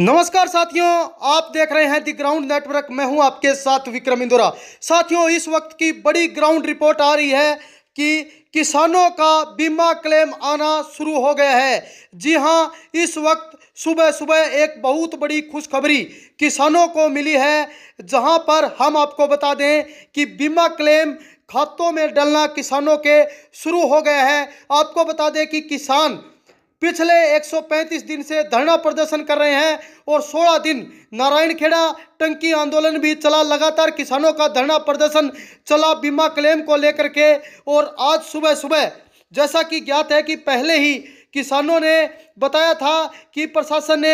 नमस्कार साथियों आप देख रहे हैं दी ग्राउंड नेटवर्क मैं हूं आपके साथ विक्रम इंदोरा साथियों इस वक्त की बड़ी ग्राउंड रिपोर्ट आ रही है कि किसानों का बीमा क्लेम आना शुरू हो गया है जी हां इस वक्त सुबह सुबह एक बहुत बड़ी खुशखबरी किसानों को मिली है जहां पर हम आपको बता दें कि बीमा क्लेम खातों में डलना किसानों के शुरू हो गया है आपको बता दें कि किसान पिछले 135 दिन से धरना प्रदर्शन कर रहे हैं और 16 दिन नारायण खेड़ा टंकी आंदोलन भी चला लगातार किसानों का धरना प्रदर्शन चला बीमा क्लेम को लेकर के और आज सुबह सुबह जैसा कि ज्ञात है कि पहले ही किसानों ने बताया था कि प्रशासन ने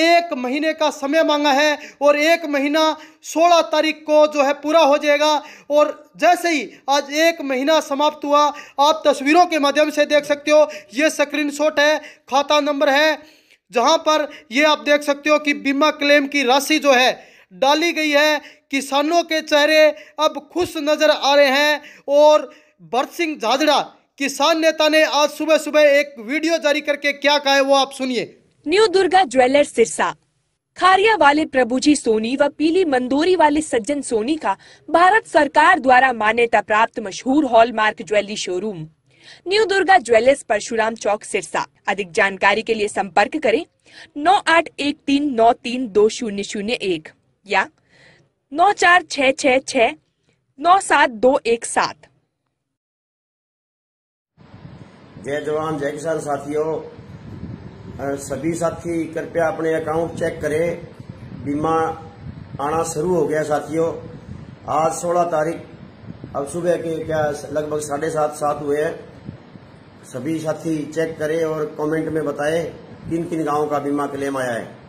एक महीने का समय मांगा है और एक महीना सोलह तारीख को जो है पूरा हो जाएगा और जैसे ही आज एक महीना समाप्त हुआ आप तस्वीरों के माध्यम से देख सकते हो ये स्क्रीनशॉट है खाता नंबर है जहां पर ये आप देख सकते हो कि बीमा क्लेम की राशि जो है डाली गई है किसानों के चेहरे अब खुश नज़र आ रहे हैं और भरत सिंह झाझड़ा किसान नेता ने आज सुबह सुबह एक वीडियो जारी करके क्या कहा है वो आप सुनिए न्यू दुर्गा ज्वेलर सिरसा खारिया वाले प्रभुजी सोनी व पीली मंदोरी वाले सज्जन सोनी का भारत सरकार द्वारा मान्यता प्राप्त मशहूर hallmark jewellery showroom new Durga jewellers Parshuram Chowk Sirsa अधिक जानकारी के लिए संपर्क करें नौ आठ एक तीन नौ तीन दो शून्य शून्य एक या नौ चार छ छ छ नौ सात दो एक सात जय जवान जय किसान साथियों सभी साथी कृपया अपने अकाउंट चेक करें बीमा आना शुरू हो गया साथियों आज 16 तारीख अब सुबह के क्या लगभग साढ़े सात सात हुए हैं सभी साथी चेक करें और कमेंट में बताएं किन किन गांवों का बीमा क्लेम आया है